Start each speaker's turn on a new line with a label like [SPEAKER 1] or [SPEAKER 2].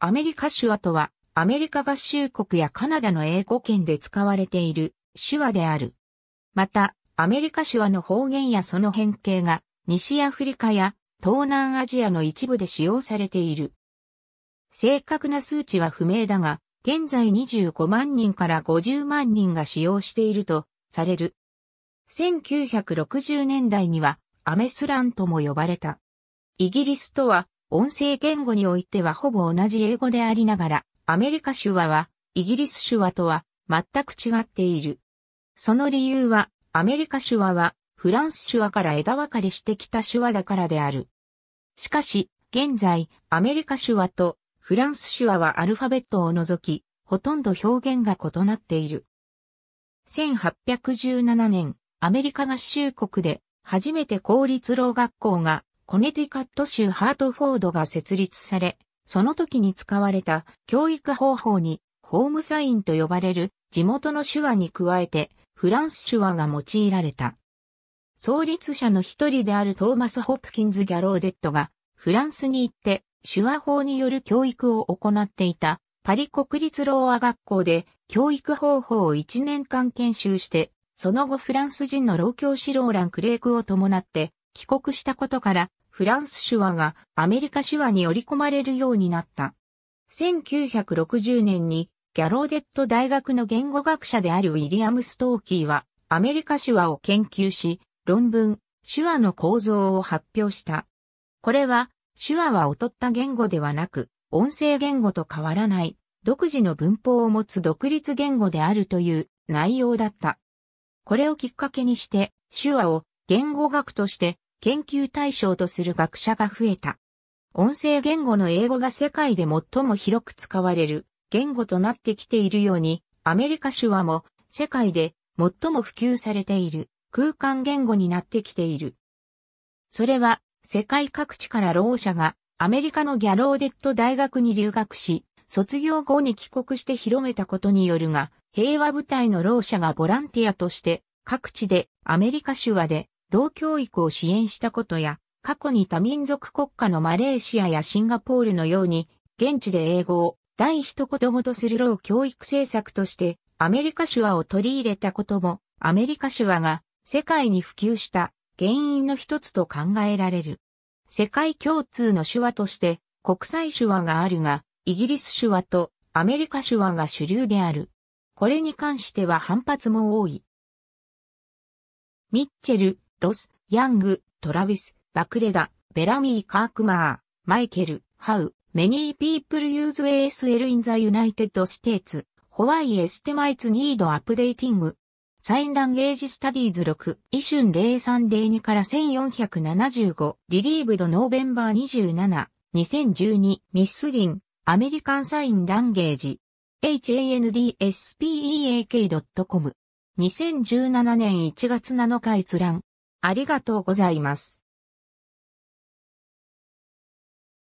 [SPEAKER 1] アメリカ手話とは、アメリカ合衆国やカナダの英語圏で使われている手話である。また、アメリカ手話の方言やその変形が、西アフリカや東南アジアの一部で使用されている。正確な数値は不明だが、現在25万人から50万人が使用しているとされる。1960年代にはアメスランとも呼ばれた。イギリスとは音声言語においてはほぼ同じ英語でありながら、アメリカ手話は、イギリス手話とは、全く違っている。その理由は、アメリカ手話は、フランス手話から枝分かれしてきた手話だからである。しかし、現在、アメリカ手話とフランス手話はアルファベットを除き、ほとんど表現が異なっている。1817年、アメリカ合衆国で初めて公立老学校がコネティカット州ハートフォードが設立され、その時に使われた教育方法にホームサインと呼ばれる地元の手話に加えてフランス手話が用いられた。創立者の一人であるトーマス・ホプキンズ・ギャローデットがフランスに行って手話法による教育を行っていたパリ国立ローア学校で教育方法を1年間研修してその後フランス人の老教師ローラン・クレークを伴って帰国したことからフランス手話がアメリカ手話に織り込まれるようになった。1960年にギャローデット大学の言語学者であるウィリアム・ストーキーはアメリカ手話を研究し、論文、手話の構造を発表した。これは、手話は劣った言語ではなく、音声言語と変わらない、独自の文法を持つ独立言語であるという内容だった。これをきっかけにして、手話を言語学として研究対象とする学者が増えた。音声言語の英語が世界で最も広く使われる言語となってきているように、アメリカ手話も世界で最も普及されている空間言語になってきている。それは世界各地からろう者がアメリカのギャローデット大学に留学し、卒業後に帰国して広めたことによるが、平和部隊のろう者がボランティアとして各地でアメリカ手話で老教育を支援したことや、過去に多民族国家のマレーシアやシンガポールのように、現地で英語を第一言語とする老教育政策として、アメリカ手話を取り入れたことも、アメリカ手話が世界に普及した原因の一つと考えられる。世界共通の手話として国際手話があるが、イギリス手話とアメリカ手話が主流である。これに関しては反発も多い。ミッチェル、ロス、ヤング、トラビス、バクレダ、ベラミー・カークマー、マイケル、ハウ、メニー・ピープル・ユーズ・ ASL・ イン・ザ・ユナイテッド・ステーツ、ホワイ・エステマイツ・ニード・アップデーティング、サイン・ランゲージ・スタディーズ6、イシュン0302から1475、リリーブド・ノーベンバー27、2012、ミスリン、アメリカン・サイン・ランゲージ、handspeak.com。2017年1月7日閲覧。ありがとうございます。